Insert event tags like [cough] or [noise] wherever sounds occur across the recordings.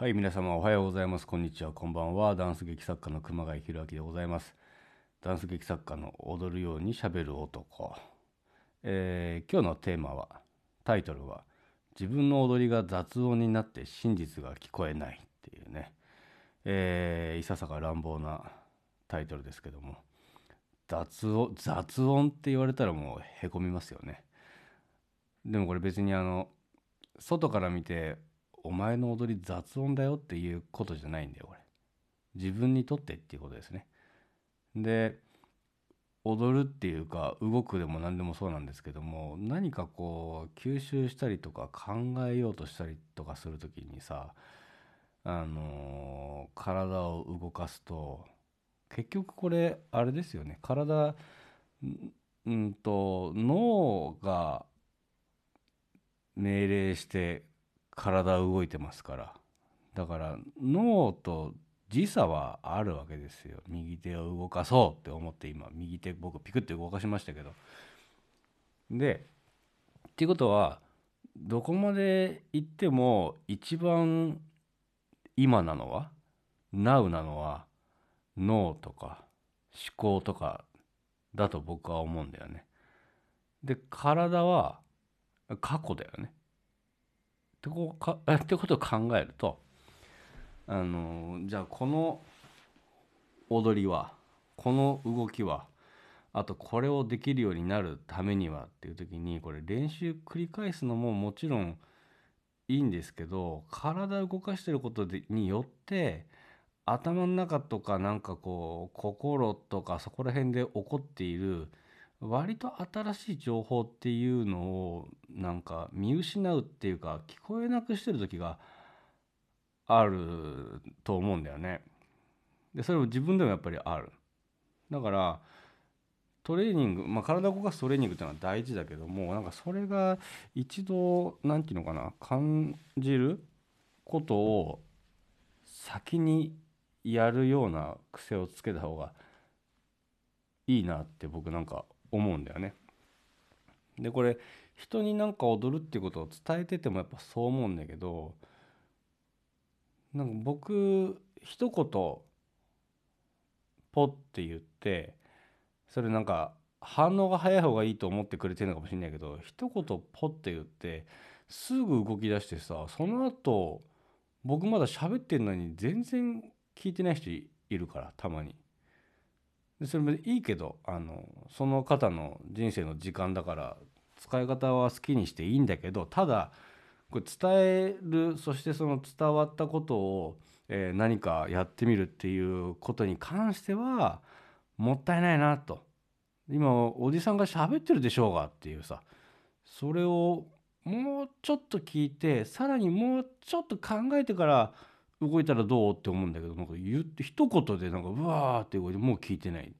はい皆様おはようございますこんにちはこんばんはダンス劇作家の熊谷弘明でございますダンス劇作家の踊るようにしゃべる男、えー、今日のテーマはタイトルは自分の踊りが雑音になって真実が聞こえないっていうね、えー、いささか乱暴なタイトルですけども雑音雑音って言われたらもうへこみますよねでもこれ別にあの外から見てお前の踊り雑音だよっていうことじゃないんだよこれ自分にとってっていうことですねで踊るっていうか動くでも何でもそうなんですけども何かこう吸収したりとか考えようとしたりとかする時にさあのー、体を動かすと結局これあれですよね体うんと脳が命令して体動いてますからだから脳と時差はあるわけですよ右手を動かそうって思って今右手僕ピクッて動かしましたけどでっていうことはどこまで行っても一番今なのは Now なのは脳とか思考とかだと僕は思うんだよね。で体は過去だよね。ってこか [laughs] ってことを考えるとあのじゃあこの踊りはこの動きはあとこれをできるようになるためにはっていう時にこれ練習繰り返すのももちろんいいんですけど体を動かしてることでによって頭の中とかなんかこう心とかそこら辺で起こっている割と新しい情報っていうのをなんか見失うっていうか聞こえなくしてる時があると思うんだよね。でそれも自分でもやっぱりある。だからトレーニング、まあ、体を動かすトレーニングっていうのは大事だけどもなんかそれが一度何て言うのかな感じることを先にやるような癖をつけた方がいいなって僕なんか思うんだよね。でこれ人になんか踊るってことを伝えててもやっぱそう思うんだけどなんか僕一言ポッて言ってそれなんか反応が早い方がいいと思ってくれてるのかもしれないけど一言ポッて言ってすぐ動き出してさその後僕まだ喋ってんのに全然聞いてない人いるからたまに。でそれもいいけどあのその方の人生の時間だから使い方は好きにしていいんだけどただこれ伝えるそしてその伝わったことを、えー、何かやってみるっていうことに関してはもったいないなと今おじさんが喋ってるでしょうがっていうさそれをもうちょっと聞いてさらにもうちょっと考えてから動いたらどうって思うんだけどなんか言って一言でなんかうわーって動いてもう聞いてない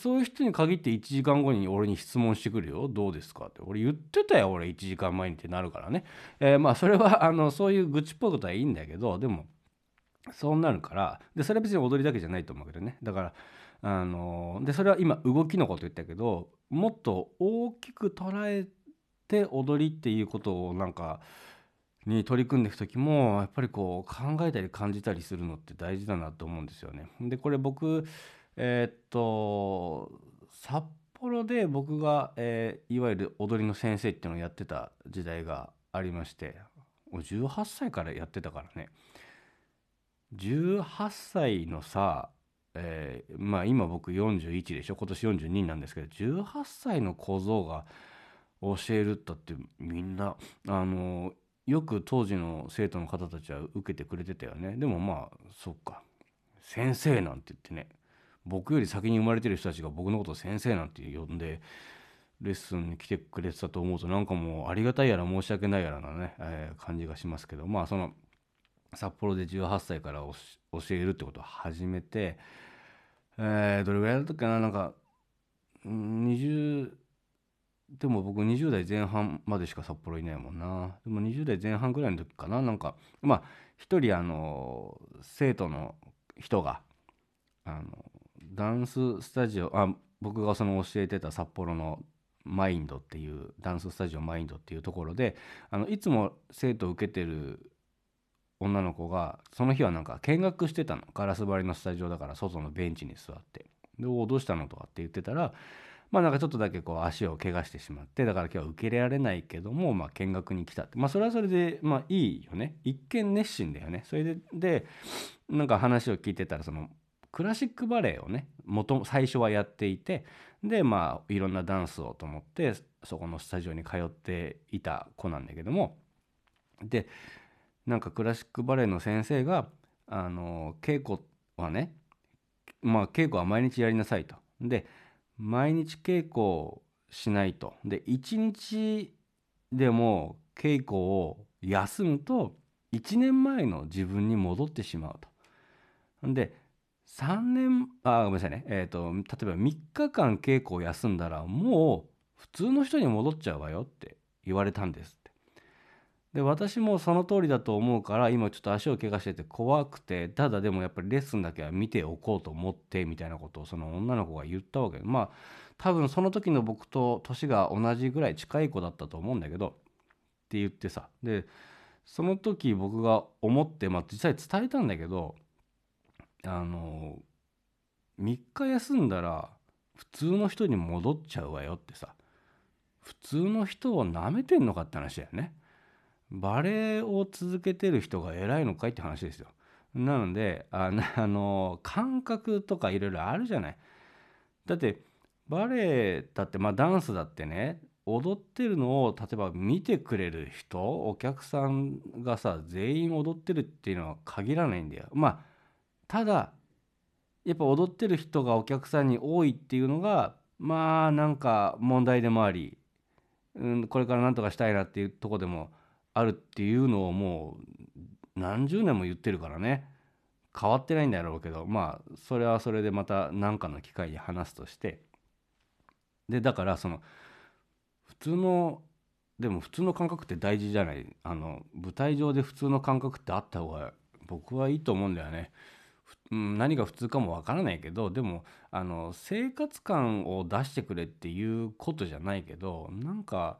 そういう人に限って1時間後に俺に質問してくるよどうですかって俺言ってたよ俺1時間前にってなるからね、えー、まあそれはあのそういう愚痴っぽいことはいいんだけどでもそうなるからでそれは別に踊りだけじゃないと思うけどねだからあのでそれは今動きのこと言ったけどもっと大きく捉えて踊りっていうことをなんかに取り組んでいく時もやっぱりこう考えたり感じたりするのって大事だなと思うんですよね。でこれ僕えー、っと札幌で僕が、えー、いわゆる踊りの先生っていうのをやってた時代がありまして18歳からやってたからね18歳のさ、えー、まあ今僕41でしょ今年42なんですけど18歳の小僧が教えるったってみんなあのよく当時の生徒の方たちは受けてくれてたよねでもまあそっか先生なんて言ってね僕より先に生まれてる人たちが僕のことを先生なんて呼んでレッスンに来てくれてたと思うとなんかもうありがたいやら申し訳ないやらなね、えー、感じがしますけどまあその札幌で18歳から教えるってことを始めて、えー、どれぐらいだったっけななんか20でも僕20代前半までしか札幌いないもんなでも20代前半ぐらいの時かななんかまあ一人あの生徒の人があのダンススタジオあ僕がその教えてた札幌のマインドっていうダンススタジオマインドっていうところであのいつも生徒受けてる女の子がその日はなんか見学してたのガラス張りのスタジオだから外のベンチに座ってで「おおどうしたの?」とかって言ってたらまあなんかちょっとだけこう足を怪我してしまってだから今日は受け入れられないけども、まあ、見学に来たってまあそれはそれでまあいいよね一見熱心だよねそれででなんか話を聞いてたらそのクラシックバレエをね元最初はやっていてでまあいろんなダンスをと思ってそこのスタジオに通っていた子なんだけどもでなんかクラシックバレエの先生があの稽古はねまあ稽古は毎日やりなさいと。で毎日稽古をしないとで1日でも稽古を休むと1年前の自分に戻ってしまうと。で3年あごめんなさいね、えーと例えば3日間稽古を休んだらもう普通の人に戻っちゃうわよって言われたんです。で私もその通りだと思うから今ちょっと足を怪我してて怖くてただでもやっぱりレッスンだけは見ておこうと思ってみたいなことをその女の子が言ったわけまあ多分その時の僕と年が同じぐらい近い子だったと思うんだけどって言ってさでその時僕が思ってまあ実際伝えたんだけどあの3日休んだら普通の人に戻っちゃうわよってさ普通の人をなめてんのかって話だよね。バレエを続けてる人が偉いのかいって話ですよ。なので [laughs] あの感覚とかいろいろあるじゃない。だってバレエだってまあダンスだってね踊ってるのを例えば見てくれる人お客さんがさ全員踊ってるっていうのは限らないんだよ。まあただやっぱ踊ってる人がお客さんに多いっていうのがまあなんか問題でもあり、うん、これから何とかしたいなっていうとこでもあるっていうのをもう何十年も言ってるからね変わってないんだろうけどまあそれはそれでまた何かの機会に話すとしてでだからその普通のでも普通の感覚って大事じゃないあの舞台上で普通の感覚ってあった方が僕はいいと思うんだよね。何が普通かもわからないけどでもあの生活感を出してくれっていうことじゃないけどなんか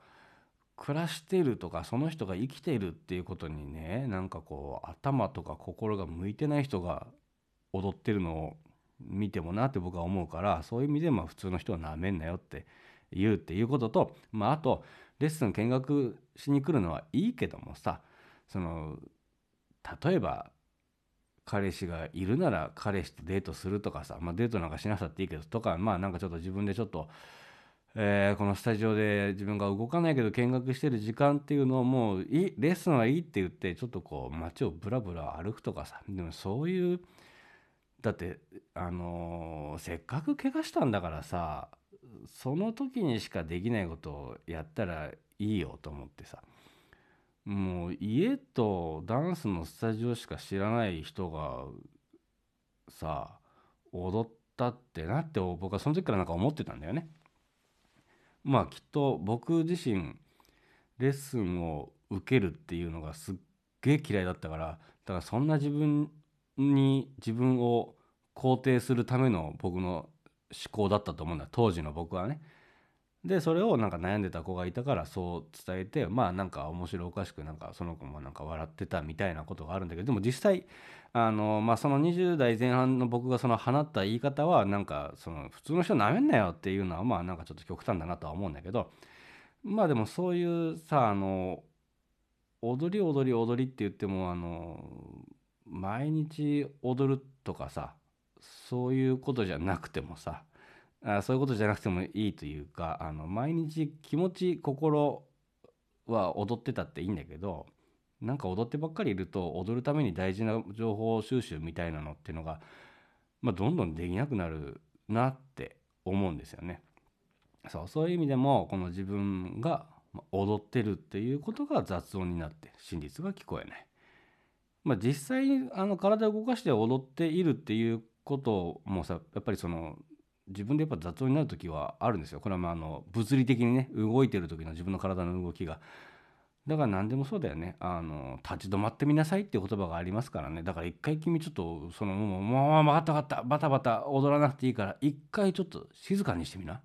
暮らしてるとかその人が生きてるっていうことにねなんかこう頭とか心が向いてない人が踊ってるのを見てもなって僕は思うからそういう意味でまあ普通の人はなめんなよって言うっていうことと、まあ、あとレッスン見学しに来るのはいいけどもさその例えば彼氏がいるなら彼氏とデートするとかさ、まあ、デートなんかしなさっていいけどとかまあなんかちょっと自分でちょっとえー、このスタジオで自分が動かないけど見学してる時間っていうのをもういレッスンはいいって言ってちょっとこう街をブラブラ歩くとかさでもそういうだってあのー、せっかく怪我したんだからさその時にしかできないことをやったらいいよと思ってさもう家とダンスのスタジオしか知らない人がさ踊ったってなって僕はその時からなんか思ってたんだよね。まあきっと僕自身レッスンを受けるっていうのがすっげえ嫌いだったからだからそんな自分に自分を肯定するための僕の思考だったと思うんだ当時の僕はねでそれをなんか悩んでた子がいたからそう伝えてまあなんか面白おかしくなんかその子もなんか笑ってたみたいなことがあるんだけどでも実際あの、まあ、その20代前半の僕がその放った言い方はなんかその普通の人なめんなよっていうのはまあなんかちょっと極端だなとは思うんだけどまあでもそういうさあの踊り踊り踊りって言ってもあの毎日踊るとかさそういうことじゃなくてもさあそういうことじゃなくてもいいというかあの毎日気持ち心は踊ってたっていいんだけどなんか踊ってばっかりいると踊るために大事な情報収集みたいなのっていうのが、まあ、どんどんできなくなるなって思うんですよね。そうそういう意味でもこの自分が踊ってるっていうことが雑音になって真実が聞こえない。まあ、実際にあの体を動かして踊っているっていうこともさやっぱりその自分でやっぱ雑音になる時はあるんですよこれはまああの物理的にね動いてる時の自分の体の動きがだから何でもそうだよねあの立ち止まってみなさいっていう言葉がありますからねだから一回君ちょっとそのもうもう分かった分かったバタバタ踊らなくていいから一回ちょっと静かにしてみな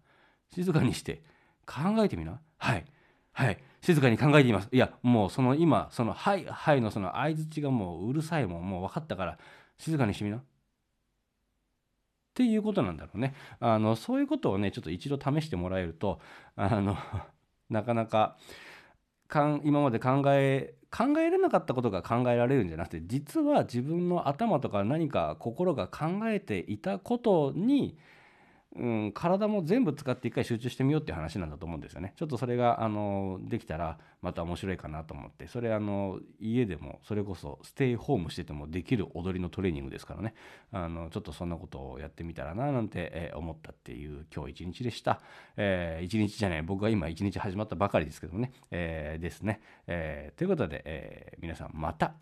静かにして考えてみなはいはい静かに考えていますいやもうその今その「はいはい」のその相づちがもううるさいもんもう分かったから静かにしてみなっていうことなんだろうね。あのそういうことをねちょっと一度試してもらえるとあの [laughs] なかなかか今まで考え考えれなかったことが考えられるんじゃなくて実は自分の頭とか何か心が考えていたことにうん、体も全部使って一回集中してみようっていう話なんだと思うんですよね。ちょっとそれがあのできたらまた面白いかなと思ってそれあの家でもそれこそステイホームしててもできる踊りのトレーニングですからねあのちょっとそんなことをやってみたらななんて、え思ったっていう今日一日でした。えー、一日じゃない僕は今一日始まったばかりですけどもね、えー、ですね、えー、ということで、え皆さんまた。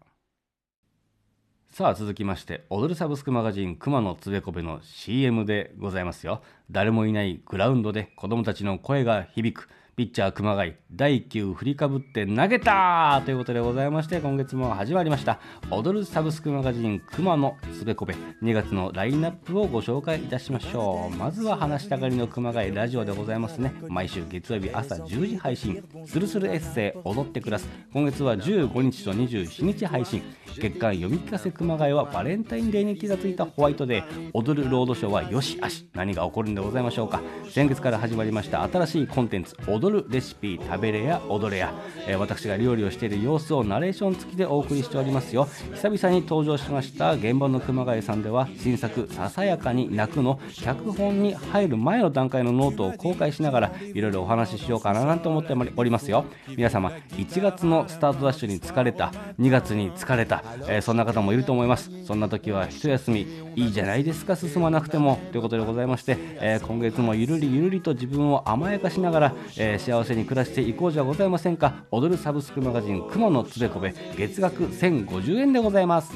さあ続きまして踊るサブスクマガジン熊野つべこべの CM でございますよ誰もいないグラウンドで子どもたちの声が響くピッチャー熊谷第1球振りかぶって投げたということでございまして今月も始まりました踊るサブスクマガジン熊野つべこべ2月のラインナップをご紹介いたしましょうまずは話したがりの熊谷ラジオでございますね毎週月曜日朝10時配信スルスルエッセイ踊って暮らす今月は15日と27日配信月間読み聞かせ熊谷はバレンタインデーに気がついたホワイトデー踊るロードショーはよしあし何が起こるんでございましょうか先月から始まりました新しいコンテンツ踊るレシピ食べれや踊れや、えー、私が料理をしている様子をナレーション付きでお送りしておりますよ久々に登場しました現場の熊谷さんでは新作「ささやかに泣く」の脚本に入る前の段階のノートを公開しながらいろいろお話ししようかななんて思っておりますよ皆様1月のスタートダッシュに疲れた2月に疲れた、えー、そんな方もいると思いますそんな時は一休みいいじゃないですか進まなくてもということでございまして、えー、今月もゆるりゆるりと自分を甘やかしながら、えー、幸せに暮らしていこうじゃございませんか踊るサブスクマガジン「雲のつべこべ」月額1050円でございます。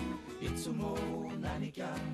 we got.